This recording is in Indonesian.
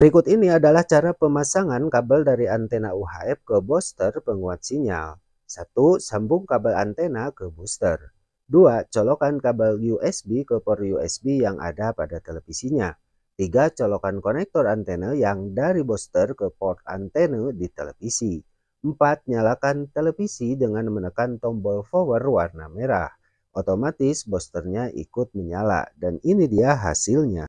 Berikut ini adalah cara pemasangan kabel dari antena UHF ke booster penguat sinyal. 1. Sambung kabel antena ke booster. 2. Colokan kabel USB ke port USB yang ada pada televisinya. 3. Colokan konektor antena yang dari booster ke port antena di televisi. 4. Nyalakan televisi dengan menekan tombol power warna merah. Otomatis boosternya ikut menyala dan ini dia hasilnya.